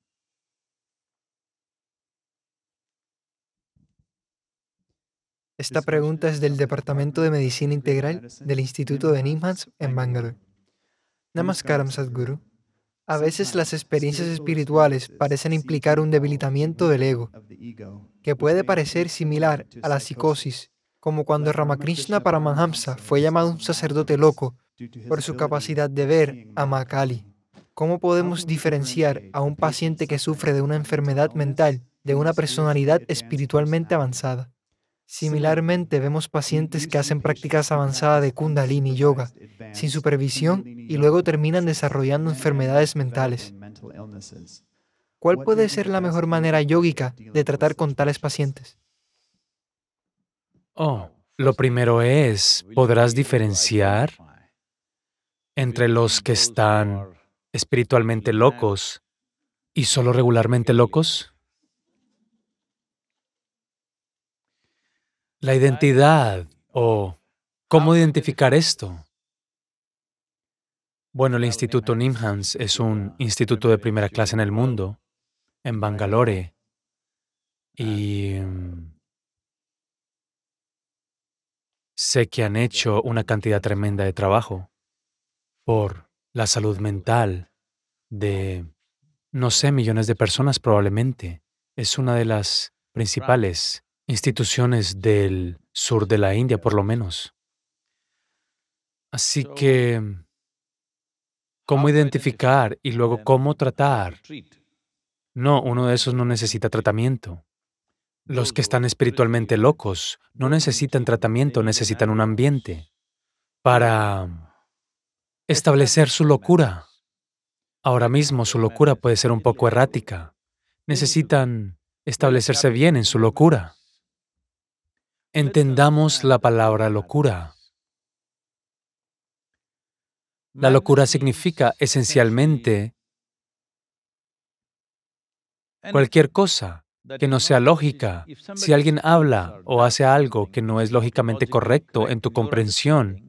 Esta pregunta es del Departamento de Medicina Integral del Instituto de Nimhans en Bangalore. Namaskaram Sadhguru. A veces las experiencias espirituales parecen implicar un debilitamiento del ego, que puede parecer similar a la psicosis, como cuando Ramakrishna Paramahamsa fue llamado un sacerdote loco por su capacidad de ver a Makali. ¿Cómo podemos diferenciar a un paciente que sufre de una enfermedad mental de una personalidad espiritualmente avanzada? Similarmente, vemos pacientes que hacen prácticas avanzadas de kundalini yoga sin supervisión y luego terminan desarrollando enfermedades mentales. ¿Cuál puede ser la mejor manera yógica de tratar con tales pacientes? Oh, lo primero es, ¿podrás diferenciar entre los que están espiritualmente locos y solo regularmente locos? La identidad o cómo identificar esto. Bueno, el Instituto Nimhans es un instituto de primera clase en el mundo, en Bangalore, y mm, sé que han hecho una cantidad tremenda de trabajo por la salud mental de, no sé, millones de personas probablemente. Es una de las principales instituciones del sur de la India, por lo menos. Así que, ¿cómo identificar y luego cómo tratar? No, uno de esos no necesita tratamiento. Los que están espiritualmente locos no necesitan tratamiento, necesitan un ambiente para establecer su locura. Ahora mismo su locura puede ser un poco errática. Necesitan establecerse bien en su locura. Entendamos la palabra locura. La locura significa esencialmente cualquier cosa que no sea lógica. Si alguien habla o hace algo que no es lógicamente correcto en tu comprensión,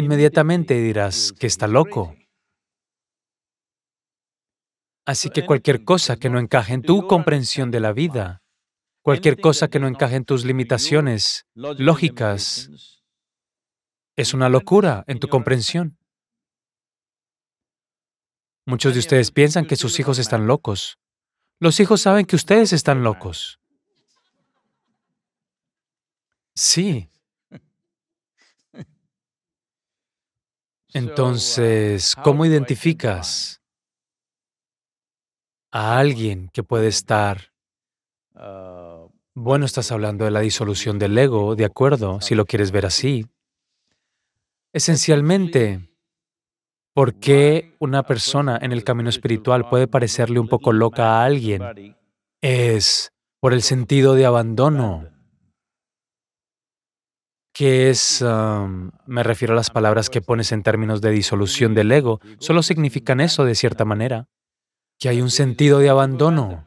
inmediatamente dirás que está loco. Así que cualquier cosa que no encaje en tu comprensión de la vida, cualquier cosa que no encaje en tus limitaciones lógicas, es una locura en tu comprensión. Muchos de ustedes piensan que sus hijos están locos. Los hijos saben que ustedes están locos. Sí, Entonces, uh, ¿cómo identificas a alguien que puede estar... Uh, bueno, estás eh, hablando de la disolución del ego, de acuerdo, si lo quieres ver así. Esencialmente, ¿por qué una persona en el camino espiritual puede parecerle un poco loca a alguien? Es por el sentido de abandono que es, me refiero a las palabras que pones en términos de disolución del ego, solo significan eso de cierta manera, que hay un sentido de abandono.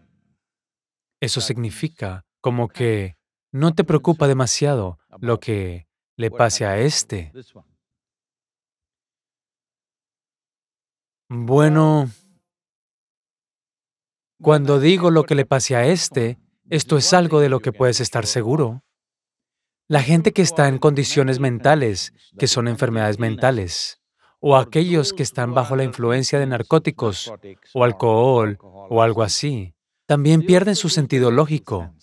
Eso significa como que no te preocupa demasiado lo que le pase a este. Bueno, cuando digo lo que le pase a este, esto es algo de lo que puedes estar seguro. La gente que está en condiciones mentales, que son enfermedades mentales, o aquellos que están bajo la influencia de narcóticos o alcohol o algo así, también pierden su sentido lógico,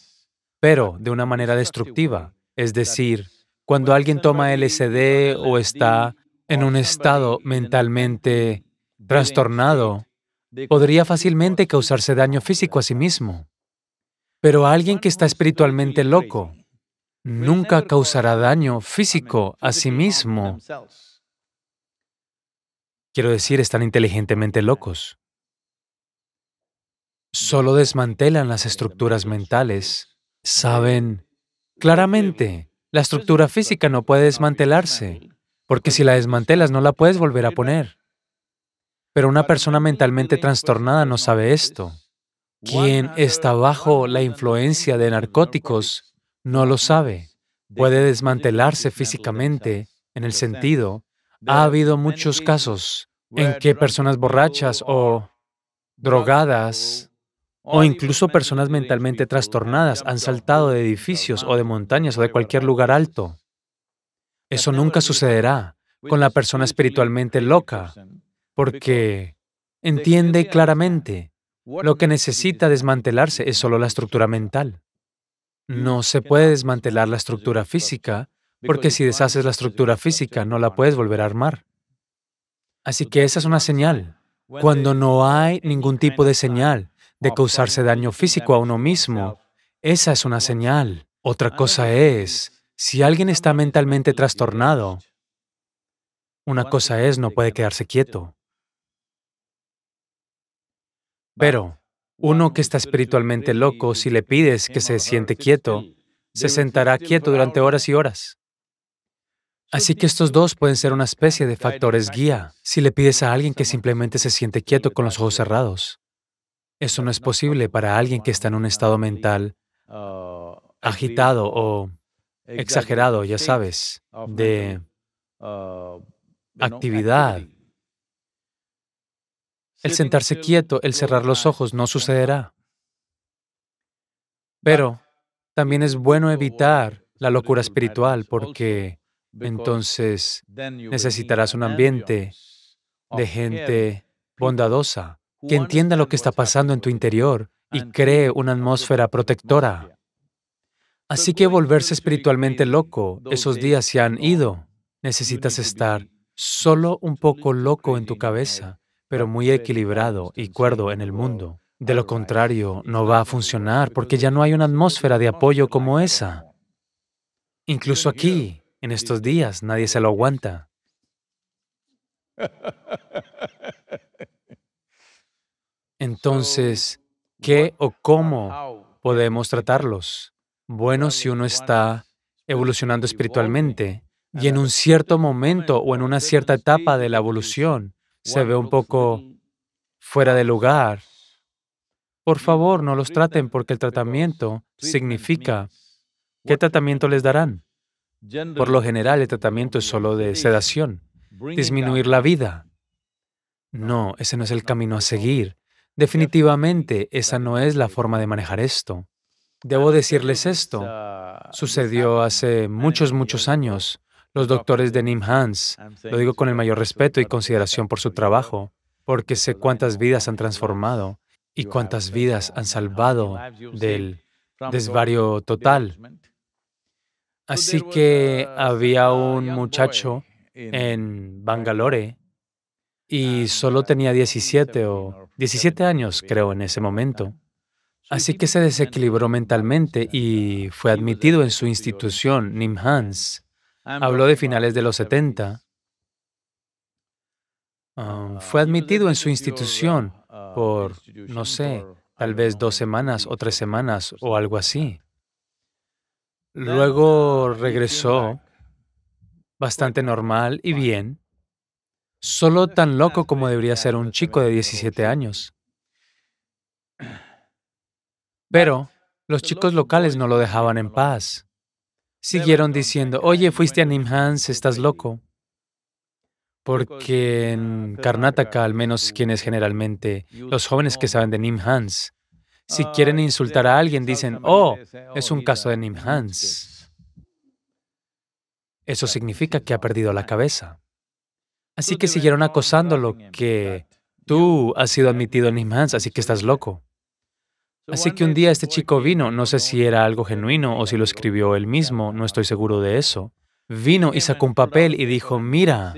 pero de una manera destructiva. Es decir, cuando alguien toma LSD o está en un estado mentalmente trastornado, podría fácilmente causarse daño físico a sí mismo. Pero alguien que está espiritualmente loco, nunca causará daño físico a sí mismo. Quiero decir, están inteligentemente locos. Solo desmantelan las estructuras mentales. Saben claramente, la estructura física no puede desmantelarse, porque si la desmantelas no la puedes volver a poner. Pero una persona mentalmente trastornada no sabe esto. Quien está bajo la influencia de narcóticos no lo sabe. Puede desmantelarse físicamente en el sentido, ha habido muchos casos en que personas borrachas o drogadas o incluso personas mentalmente trastornadas han saltado de edificios o de montañas o de cualquier lugar alto. Eso nunca sucederá con la persona espiritualmente loca, porque entiende claramente lo que necesita desmantelarse es solo la estructura mental. No se puede desmantelar la estructura física, porque si deshaces la estructura física no la puedes volver a armar. Así que esa es una señal. Cuando no hay ningún tipo de señal de causarse daño físico a uno mismo, esa es una señal. Otra cosa es, si alguien está mentalmente trastornado, una cosa es no puede quedarse quieto. Pero uno que está espiritualmente loco, si le pides que se siente quieto, se sentará quieto durante horas y horas. Así que estos dos pueden ser una especie de factores guía. Si le pides a alguien que simplemente se siente quieto con los ojos cerrados, eso no es posible para alguien que está en un estado mental uh, agitado o exagerado, ya sabes, de uh, actividad el sentarse quieto, el cerrar los ojos, no sucederá. Pero también es bueno evitar la locura espiritual porque entonces necesitarás un ambiente de gente bondadosa que entienda lo que está pasando en tu interior y cree una atmósfera protectora. Así que volverse espiritualmente loco, esos días se han ido. Necesitas estar solo un poco loco en tu cabeza pero muy equilibrado y cuerdo en el mundo. De lo contrario, no va a funcionar porque ya no hay una atmósfera de apoyo como esa. Incluso aquí, en estos días, nadie se lo aguanta. Entonces, ¿qué o cómo podemos tratarlos? Bueno, si uno está evolucionando espiritualmente y en un cierto momento o en una cierta etapa de la evolución se ve un poco fuera de lugar, por favor no los traten porque el tratamiento significa qué tratamiento les darán. Por lo general el tratamiento es solo de sedación, disminuir la vida. No, ese no es el camino a seguir. Definitivamente esa no es la forma de manejar esto. Debo decirles esto. Sucedió hace muchos, muchos años los doctores de Nim Hans. Lo digo con el mayor respeto y consideración por su trabajo, porque sé cuántas vidas han transformado y cuántas vidas han salvado del desvario total. Así que uh, había un muchacho en Bangalore y solo uh, tenía 17 o 17 años, creo, en ese momento. Así que se desequilibró mentalmente y fue admitido en su institución, Nimhans. Habló de finales de los 70. Ah, ah, fue admitido en su institución ah, por, no sé, tal vez dos semanas o tres semanas o algo así. Luego regresó bastante normal y bien, solo tan loco como debería ser un chico de 17 años. Pero los chicos locales no lo dejaban en paz. Siguieron diciendo, oye, fuiste a Nimhans, estás loco. Porque en Karnataka, al menos quienes generalmente, los jóvenes que saben de Nimhans, si quieren ah, insultar a alguien, dicen, oh, es oh, un caso de Nimhans. Eso significa que ha perdido la cabeza. Así que siguieron acosándolo que tú has sido admitido en Nimhans, así que estás loco. Así que un día este chico vino, no sé si era algo genuino o si lo escribió él mismo, no estoy seguro de eso. Vino y sacó un papel y dijo, mira,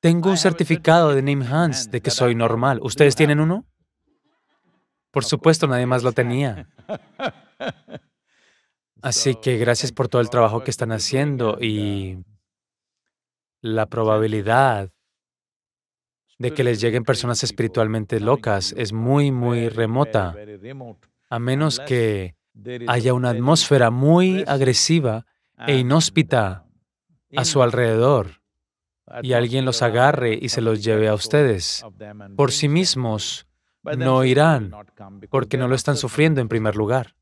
tengo un certificado de Name Hans de que soy normal. ¿Ustedes tienen uno? Por supuesto, nadie más lo tenía. Así que gracias por todo el trabajo que están haciendo y la probabilidad de que les lleguen personas espiritualmente locas es muy, muy remota, a menos que haya una atmósfera muy agresiva e inhóspita a su alrededor y alguien los agarre y se los lleve a ustedes. Por sí mismos no irán porque no lo están sufriendo en primer lugar.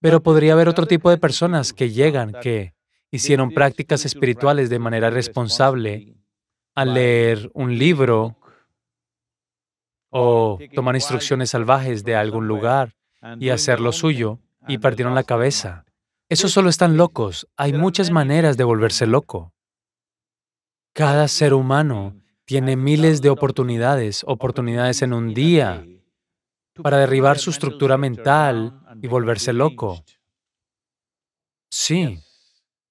Pero podría haber otro tipo de personas que llegan, que hicieron prácticas espirituales de manera responsable a leer un libro o oh, tomar instrucciones salvajes de algún lugar y hacer lo suyo y perdieron la cabeza. Esos solo están locos. Hay muchas maneras de volverse loco. Cada ser humano tiene miles de oportunidades, oportunidades en un día, para derribar su estructura mental y volverse loco. Sí,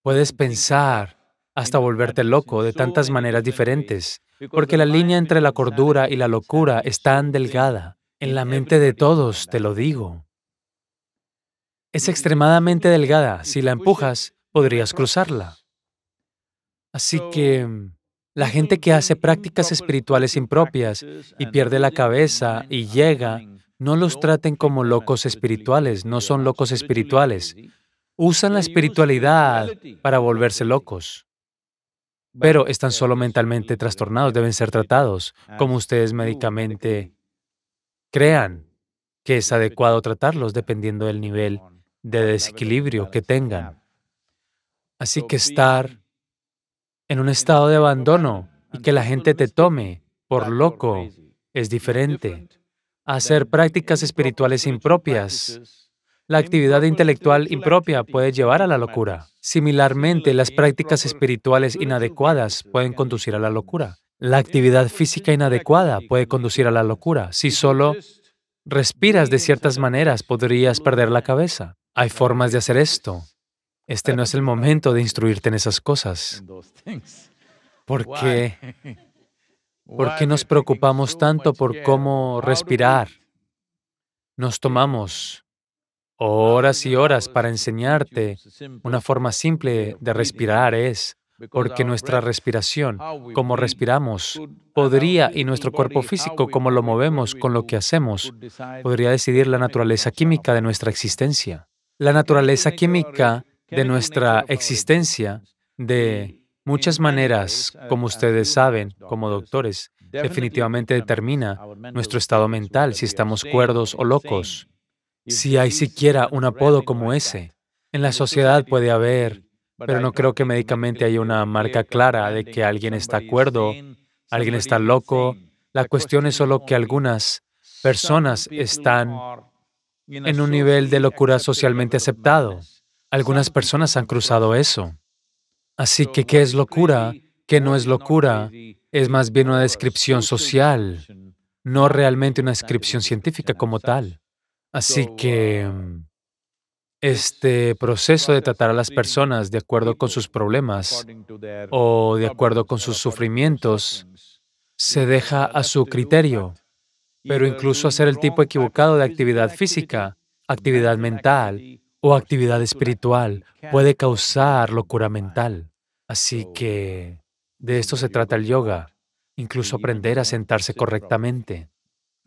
puedes pensar, hasta volverte loco de tantas maneras diferentes, porque la línea entre la cordura y la locura es tan delgada. En la mente de todos, te lo digo. Es extremadamente delgada. Si la empujas, podrías cruzarla. Así que la gente que hace prácticas espirituales impropias y pierde la cabeza y llega, no los traten como locos espirituales, no son locos espirituales. Usan la espiritualidad para volverse locos pero están solo pues mentalmente pues trastornados, deben ser tratados, ah, como ustedes uh, médicamente crean que es adecuado tratarlos dependiendo del nivel de desequilibrio que tengan. Así que estar en un estado de abandono y que la gente te tome por loco es diferente hacer prácticas espirituales impropias la actividad intelectual impropia puede llevar a la locura. Similarmente, las prácticas espirituales inadecuadas pueden conducir a la locura. La actividad física inadecuada puede conducir a la locura. Si solo respiras de ciertas maneras, podrías perder la cabeza. Hay formas de hacer esto. Este no es el momento de instruirte en esas cosas. ¿Por qué? ¿Por qué nos preocupamos tanto por cómo respirar? Nos tomamos horas y horas para enseñarte una forma simple de respirar es porque nuestra respiración, cómo respiramos, podría, y nuestro cuerpo físico, como lo movemos con lo que hacemos, podría decidir la naturaleza química de nuestra existencia. La naturaleza química de nuestra existencia, de muchas maneras, como ustedes saben, como doctores, definitivamente determina nuestro estado mental, si estamos cuerdos o locos si hay siquiera un apodo como ese. En la sociedad puede haber, pero no creo que médicamente haya una marca clara de que alguien está acuerdo, alguien está loco. La cuestión es solo que algunas personas están en un nivel de locura socialmente aceptado. Algunas personas han cruzado eso. Así que, ¿qué es locura? ¿Qué no es locura? Es más bien una descripción social, no realmente una descripción científica como tal. Así que uh, mm, este proceso de tratar a las personas de acuerdo con sus problemas o de acuerdo con sus sufrimientos se deja a su criterio. Pero incluso hacer el tipo equivocado de actividad física, actividad mental o actividad espiritual puede causar locura mental. Así que de esto se trata el yoga, incluso aprender a sentarse correctamente.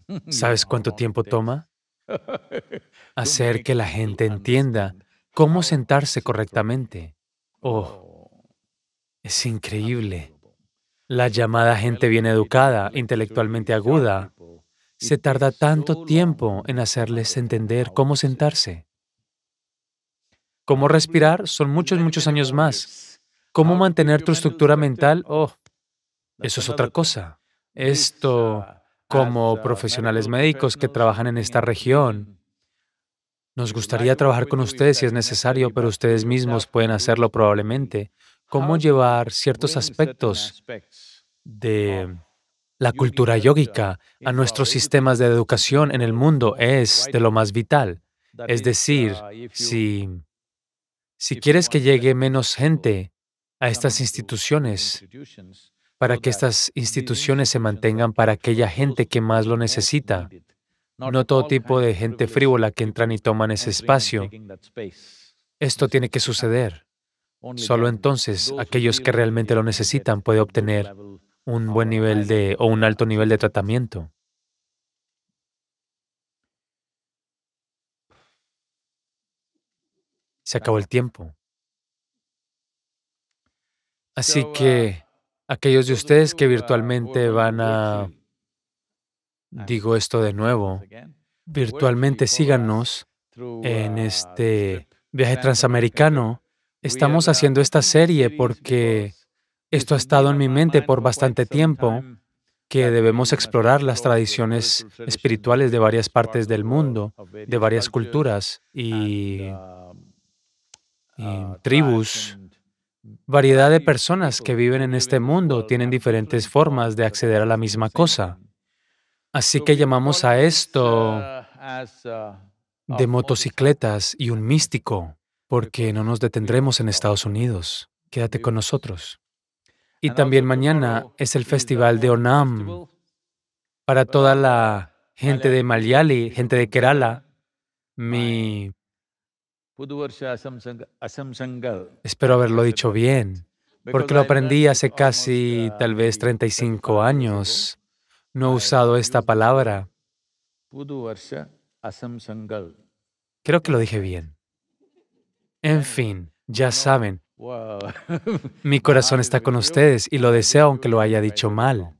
¿Sabes cuánto tiempo toma? Hacer que la gente entienda cómo sentarse correctamente. Oh, oh, es increíble. La llamada gente bien educada, intelectualmente aguda, se tarda tanto tiempo en hacerles entender cómo sentarse. Cómo respirar son muchos, muchos años más. Cómo mantener tu estructura mental, oh, eso es otra cosa. Esto como profesionales médicos que trabajan en esta región, nos gustaría trabajar con ustedes si es necesario, pero ustedes mismos pueden hacerlo probablemente. ¿Cómo llevar ciertos aspectos de la cultura yógica a nuestros sistemas de educación en el mundo es de lo más vital. Es decir, uh, si, si quieres que llegue menos gente a estas instituciones, para que estas instituciones se mantengan para aquella gente que más lo necesita, no todo tipo de gente frívola que entran y toman ese espacio. Esto tiene que suceder. Solo entonces aquellos que realmente lo necesitan pueden obtener un buen nivel de o un alto nivel de tratamiento. Se acabó el tiempo. Así que uh, Aquellos de ustedes que virtualmente van a... Digo esto de nuevo. Virtualmente síganos en uh, este viaje transamericano. Estamos uh, haciendo esta serie porque esto ha estado en mi mente por bastante tiempo, que debemos explorar las tradiciones espirituales de varias partes del mundo, de varias culturas y, um, uh, tribus variedad de personas que viven en este mundo tienen diferentes formas de acceder a la misma cosa. Así que llamamos a esto de motocicletas y un místico, porque no nos detendremos en Estados Unidos. Quédate con nosotros. Y también mañana es el festival de Onam para toda la gente de Malayali, gente de Kerala. Mi Espero haberlo dicho bien, porque lo aprendí hace casi tal vez 35 años. No he usado esta palabra. Creo que lo dije bien. En fin, ya saben, mi corazón está con ustedes y lo deseo aunque lo haya dicho mal.